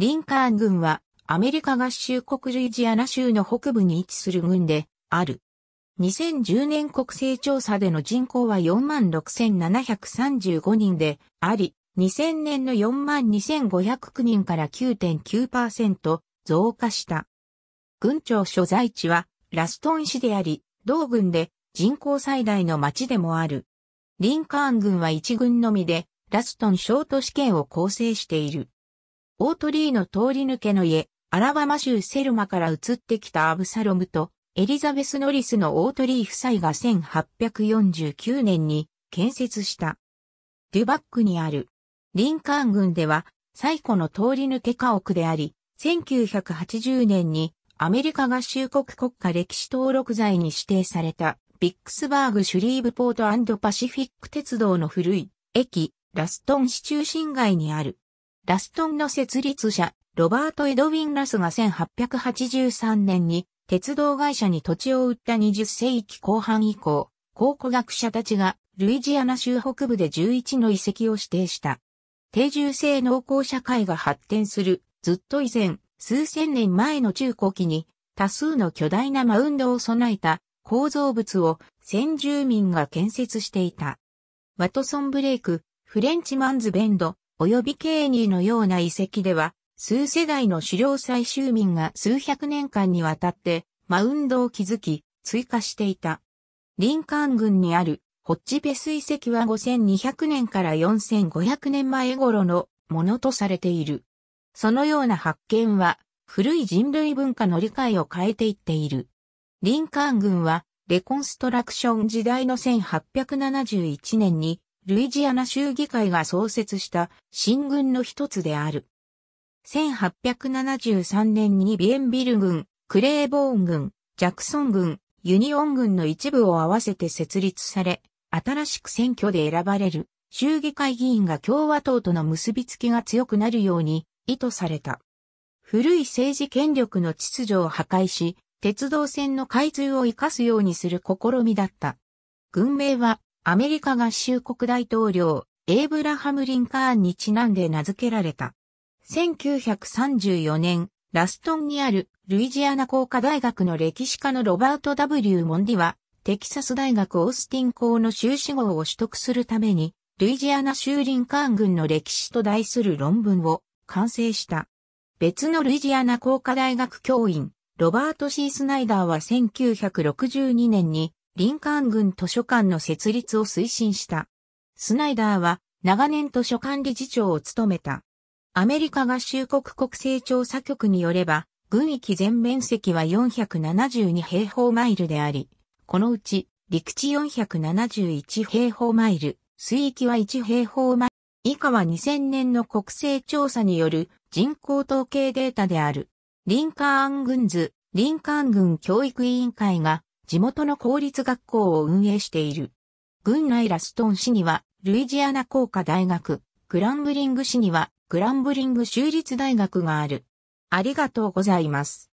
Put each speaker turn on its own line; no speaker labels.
リンカーン軍はアメリカ合衆国ルイジアナ州の北部に位置する軍である。2010年国勢調査での人口は46,735人であり、2000年の42,509人から9.9%増加した。郡庁所在地はラストン市であり、同軍で人口最大の町でもある。リンカーン軍は1軍のみで、ラストン小都市圏を構成している。オートリーの通り抜けの家、アラバマ州セルマから移ってきたアブサロムと、エリザベス・ノリスのオートリー夫妻が1849年に建設した。デュバックにある。リンカーン郡では、最古の通り抜け家屋であり、1980年にアメリカ合衆国国家歴史登録財に指定されたビックスバーグ・シュリーブポートパシフィック鉄道の古い駅ラストン市中心街にあるラストンの設立者、ロバート・エドウィン・ラスが1883年に鉄道会社に土地を売った20世紀後半以降、考古学者たちがルイジアナ州北部で11の遺跡を指定した。定住制農耕社会が発展するずっと以前、数千年前の中古期に多数の巨大なマウンドを備えた構造物を先住民が建設していた。ワトソン・ブレイク、フレンチマンズ・ベンド、及びケーニーのような遺跡では、数世代の狩猟採集民が数百年間にわたってマウンドを築き、追加していた。リンカーン郡にあるホッチベス遺跡は5200年から4500年前頃のものとされている。そのような発見は古い人類文化の理解を変えていっている。リンカーン郡はレコンストラクション時代の1871年にルイジアナ州議会が創設した新軍の一つである。1873年にビエンビル軍、クレーボーン軍、ジャクソン軍、ユニオン軍の一部を合わせて設立され、新しく選挙で選ばれる州議会議員が共和党との結びつきが強くなるように意図された。古い政治権力の秩序を破壊し、鉄道線の開通を生かすようにする試みだった。軍名はアメリカ合衆国大統領、エイブラハム・リンカーンにちなんで名付けられた。1934年、ラストンにあるルイジアナ工科大学の歴史家のロバート・ W・ モンディは、テキサス大学オースティン校の修士号を取得するために、ルイジアナ州リンカーン軍の歴史と題する論文を完成した。別のルイジアナ工科大学教員、ロバート・シースナイダーは1962年にリンカーン軍図書館の設立を推進した。スナイダーは長年図書館理事長を務めた。アメリカ合衆国国勢調査局によれば、軍域全面積は472平方マイルであり、このうち陸地471平方マイル、水域は1平方マイル。以下は2000年の国勢調査による人口統計データである。リンカーン軍図、リンカーン軍教育委員会が地元の公立学校を運営している。郡内ラストン市には、ルイジアナ工科大学、グランブリング市には、グランブリング州立大学がある。ありがとうございます。